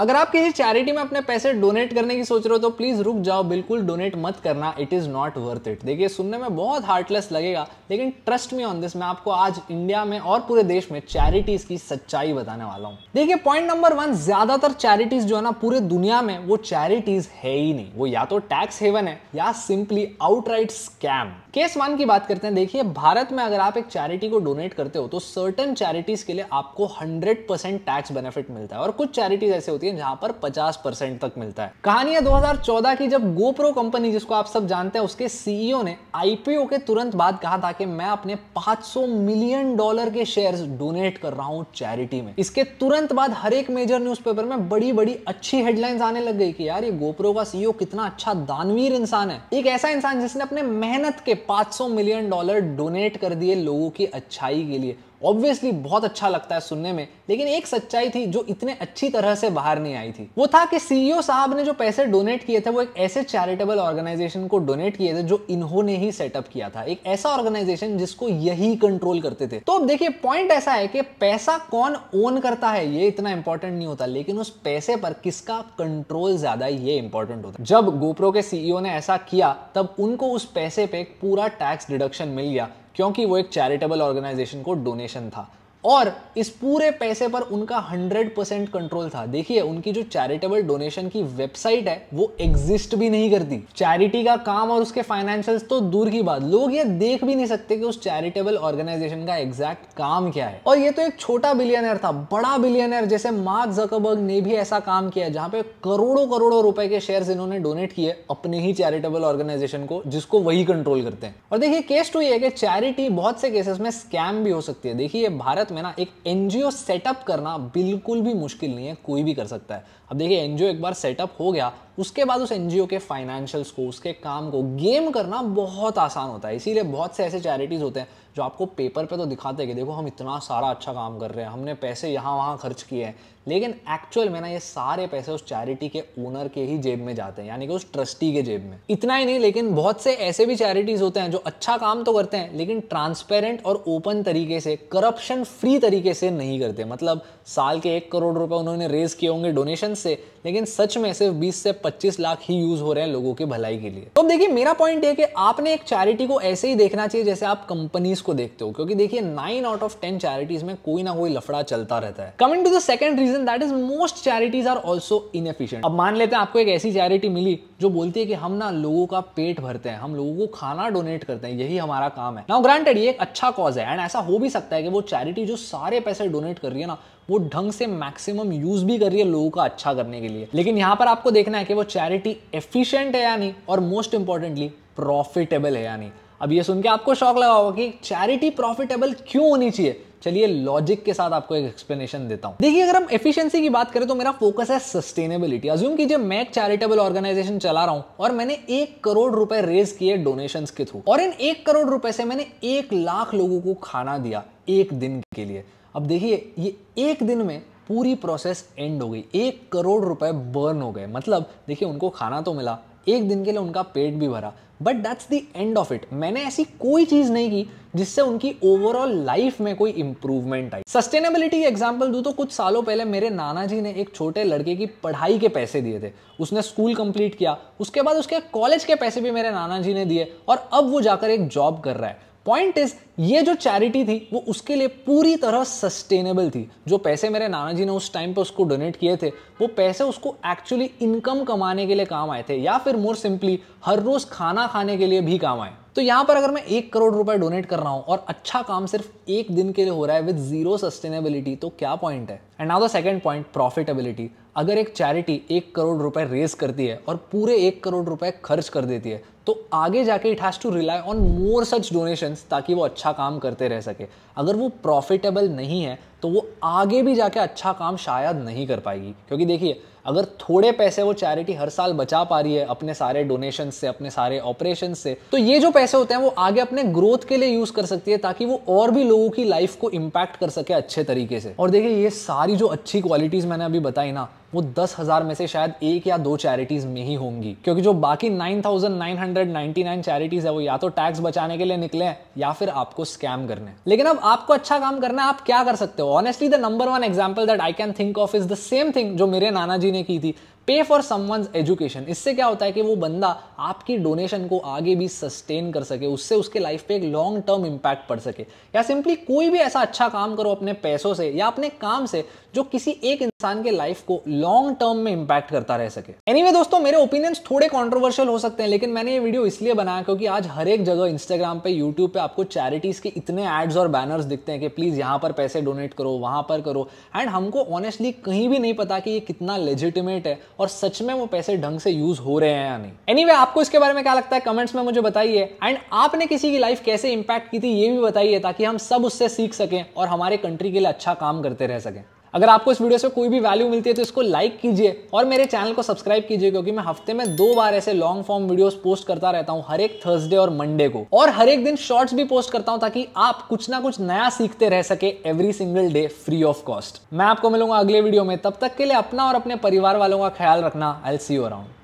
अगर आप किसी चैरिटी में अपने पैसे डोनेट करने की सोच रहे हो तो प्लीज रुक जाओ बिल्कुल डोनेट मत करना it is not worth it देखिए सुनने में बहुत हार्टलेस लगेगा लेकिन ट्रस्ट मी ऑन दिस मैं आपको आज इंडिया में और पूरे देश में चैरिटीज की सच्चाई बताने वाला हूँ देखिए पॉइंट नंबर वन ज्यादातर चैरिटीज जो है ना पूरे दुनिया में वो चैरिटीज है ही नहीं वो या तो टैक्स हेवन है या simply outright scam case one की बात करते हैं देखिए भारत में अगर आप एक चैरिटी को डोनेट करते हो तो सर्टन चैरिटीज के लिए आपको हंड्रेड टैक्स बेनिफिट मिलता है और कुछ चैरिटीज ऐसे होती है जहां पर 50 परसेंट तक मिलता है कहानी है 2014 की जब गोप्रो कंपनी जिसको आप सब जानते हैं उसके सीईओ e ने आईपीओ के तुरंत बाद कहा था कि मैं अपने 500 मिलियन डॉलर के शेयर डोनेट कर रहा हूँ चैरिटी में इसके तुरंत बाद हर एक मेजर न्यूज में बड़ी बड़ी अच्छी हेडलाइंस आने लग गई कि यार ये गोप्रो का सीईओ e कितना अच्छा दानवीर इंसान है एक ऐसा इंसान जिसने अपने मेहनत के पांच मिलियन डॉलर डोनेट कर दिए लोगों की अच्छाई के लिए ऑब्वियसली बहुत अच्छा लगता है सुनने में लेकिन एक सच्चाई थी जो इतने अच्छी तरह से बाहर नहीं आई थी वो था कि सीईओ e साहब ने जो पैसे डोनेट किए थे वो एक ऐसे चैरिटेबल ऑर्गेनाइजेशन को डोनेट किए थे जो इन्होंने ही सेटअप किया था एक ऐसा ऑर्गेनाइजेशन जिसको यही कंट्रोल करते थे तो अब देखिए पॉइंट ऐसा है कि पैसा कौन ओन करता है ये इतना इंपॉर्टेंट नहीं होता लेकिन उस पैसे पर किसका कंट्रोल ज्यादा ये इंपॉर्टेंट होता है जब गोप्रो के सीईओ e ने ऐसा किया तब उनको उस पैसे पे पूरा टैक्स डिडक्शन मिल गया क्योंकि वो एक चैरिटेबल ऑर्गेनाइजेशन को डोनेशन था और इस पूरे पैसे पर उनका 100 परसेंट कंट्रोल था देखिए उनकी जो चैरिटेबल डोनेशन की वेबसाइट है वो एग्जिस्ट भी नहीं करती चैरिटी का काम और उसके फाइनेंशियल तो दूर की बात लोग ये देख भी नहीं सकते कि उस चैरिटेबल ऑर्गेनाइजेशन का एग्जैक्ट काम क्या है और ये तो एक छोटा बिलियनर था बड़ा बिलियनर जैसे मार्क जकबर्ग ने भी ऐसा काम किया जहां पे करोड़ों करोड़ों रुपए के शेयर इन्होंने डोनेट किए अपने ही चैरिटेबल ऑर्गेनाइजेशन को जिसको वही कंट्रोल करते हैं और देखिए केस टू तो ये है कि चैरिटी बहुत से केसेस में स्कैम भी हो सकती है देखिए भारत में ना एक एन सेटअप करना बिल्कुल भी मुश्किल नहीं है कोई भी कर सकता है अब देखिए एन एक बार सेटअप हो गया उसके बाद उस एन के फाइनेंशियल्स को उसके काम को गेम करना बहुत आसान होता है इसीलिए बहुत से ऐसे चैरिटीज़ होते हैं जो आपको पेपर पे तो दिखाते हैं कि देखो हम इतना सारा अच्छा काम कर रहे हैं हमने पैसे यहाँ वहाँ खर्च किए हैं लेकिन एक्चुअल में ना ये सारे पैसे उस चैरिटी के ओनर के ही जेब में जाते हैं यानी कि उस ट्रस्टी के जेब में इतना ही नहीं लेकिन बहुत से ऐसे भी चैरिटीज़ होते हैं जो अच्छा काम तो करते हैं लेकिन ट्रांसपेरेंट और ओपन तरीके से करप्शन फ्री तरीके से नहीं करते मतलब साल के एक करोड़ रुपए उन्होंने रेज किए होंगे डोनेशन से लेकिन सच में सिर्फ बीस से पच्चीस लाख ही यूज हो रहे हैं लोगों की भलाई के लिए तो देखिए मेरा पॉइंट है कि आपने एक चैरिटी को ऐसे ही देखना चाहिए जैसे आप कंपनीज को देखते हो क्योंकि देखिए nine out of ten charities में कोई ना कोई लफड़ा चलता रहता है coming to the second reason that is most charities are also inefficient अब मान लेते हैं आपको एक ऐसी चैरिटी मिली जो बोलती है कि हम ना लोगों का पेट भरते हैं हम लोगों को खाना डोनेट करते हैं यही हमारा काम है नाउ ग्रांटेड ये एक अच्छा कॉज है एंड ऐसा हो भी सकता है कि वो चैरिटी जो सारे पैसे डोनेट कर रही है ना वो ढंग से मैक्सिमम यूज भी कर रही है लोगों का अच्छा करने के लिए लेकिन यहाँ पर आपको देखना है कि वो चैरिटी एफिशिएंट है या नहीं और मोस्ट इंपॉर्टेंटली प्रॉफिटेबल है या नहीं अब ये सुन के आपको शौक लगा होगा कि चैरिटी प्रॉफिटेबल क्यों होनी चाहिए चलिए लॉजिक के साथ आपको एक एक्सप्लेनेशन देता हूं देखिए अगर हम एफिशिएंसी की बात करें तो मेरा फोकस है सस्टेनेबिलिटी अज्यूम कीजिए मैं एक चैरिटेबल ऑर्गेनाइजेशन चला रहा हूं और मैंने एक करोड़ रुपए रेज किए डोनेशंस के थ्रू और इन एक करोड़ रुपए से मैंने एक लाख लोगों को खाना दिया एक दिन के लिए अब देखिए ये एक दिन में पूरी प्रोसेस एंड हो गई एक करोड़ रुपए बर्न हो गए मतलब देखिए उनको खाना तो मिला एक दिन के लिए उनका पेट भी भरा but that's the end of it मैंने ऐसी कोई चीज नहीं की जिससे उनकी ओवरऑल लाइफ में कोई इंप्रूवमेंट आई सस्टेनेबिलिटी एग्जाम्पल दू तो कुछ सालों पहले मेरे नाना जी ने एक छोटे लड़के की पढ़ाई के पैसे दिए थे उसने स्कूल कंप्लीट किया उसके बाद उसके कॉलेज के पैसे भी मेरे नाना जी ने दिए और अब वो जाकर एक जॉब कर रहा है पॉइंट इज ये जो चैरिटी थी वो उसके लिए पूरी तरह सस्टेनेबल थी जो पैसे मेरे नाना जी ने उस टाइम पे उसको डोनेट किए थे वो पैसे उसको एक्चुअली इनकम कमाने के लिए काम आए थे या फिर मोर सिंपली हर रोज खाना खाने के लिए भी काम आए तो यहां पर अगर मैं एक करोड़ रुपए डोनेट कर रहा हूँ और अच्छा काम सिर्फ एक दिन के लिए हो रहा है विद जीरो सस्टेनेबिलिटी तो क्या पॉइंट है and now the second point profitability अगर एक चैरिटी एक करोड़ रुपए रेज करती है और पूरे एक करोड़ रुपए खर्च कर देती है तो आगे जाके it has to rely on more such donations ताकि वो अच्छा काम करते रह सके अगर वो प्रॉफिटेबल नहीं है तो वो आगे भी जाके अच्छा काम शायद नहीं कर पाएगी क्योंकि देखिए अगर थोड़े पैसे वो चैरिटी हर साल बचा पा रही है अपने सारे डोनेशन से अपने सारे ऑपरेशन से तो ये जो पैसे होते हैं वो आगे अपने ग्रोथ के लिए यूज कर सकती है ताकि वो और भी लोगों की लाइफ को इम्पैक्ट कर सके अच्छे तरीके से और देखिए ये सारी जो अच्छी क्वालिटीज मैंने अभी बताई ना वो दस हज़ार में से शायद एक या दो चैरिटीज़ में ही होंगी क्योंकि जो बाकी nine nine thousand hundred ninety nine charities है वो या तो टैक्स बचाने के लिए निकले हैं या फिर आपको स्कैम करने लेकिन अब आपको अच्छा काम करना है आप क्या कर सकते हो honestly the number one example that I can think of is the same thing जो मेरे नाना जी ने की थी पे फॉर समवंस एजुकेशन इससे क्या होता है कि वो बंदा आपकी डोनेशन को आगे भी सस्टेन कर सके उससे उसके लाइफ पे एक लॉन्ग टर्म इम्पैक्ट पड़ सके या सिंपली कोई भी ऐसा अच्छा काम करो अपने पैसों से या अपने काम से जो किसी एक इंसान के लाइफ को लॉन्ग टर्म में इम्पैक्ट करता रह सके एनी anyway, दोस्तों मेरे ओपिनियंस थोड़े कॉन्ट्रोवर्शियल हो सकते हैं लेकिन मैंने ये वीडियो इसलिए बनाया क्योंकि आज हर एक जगह इंस्टाग्राम पे यूट्यूब पे आपको चैरिटीज के इतने एड्स और बैनर्स दिखते हैं कि प्लीज यहाँ पर पैसे डोनेट करो वहां पर करो एंड हमको ऑनेस्टली कहीं भी नहीं पता कि ये कितना लेजिटिमेट है और सच में वो पैसे ढंग से यूज हो रहे हैं या नहीं एनी anyway, आपको इसके बारे में क्या लगता है कमेंट्स में मुझे बताइए एंड आपने किसी की लाइफ कैसे इंपैक्ट की थी ये भी बताइए ताकि हम सब उससे सीख सकें और हमारे कंट्री के लिए अच्छा काम करते रह सकें अगर आपको इस वीडियो से कोई भी वैल्यू मिलती है तो इसको लाइक कीजिए और मेरे चैनल को सब्सक्राइब कीजिए क्योंकि मैं हफ्ते में दो बार ऐसे लॉन्ग फॉर्म वीडियोस पोस्ट करता रहता हूँ हर एक थर्सडे और मंडे को और हर एक दिन शॉर्ट्स भी पोस्ट करता हूँ ताकि आप कुछ ना कुछ नया सीखते रह सके every single day free of cost मैं आपको मिलूंगा अगले वीडियो में तब तक के लिए अपना और अपने परिवार वालों का ख्याल रखना आई सी अराउंड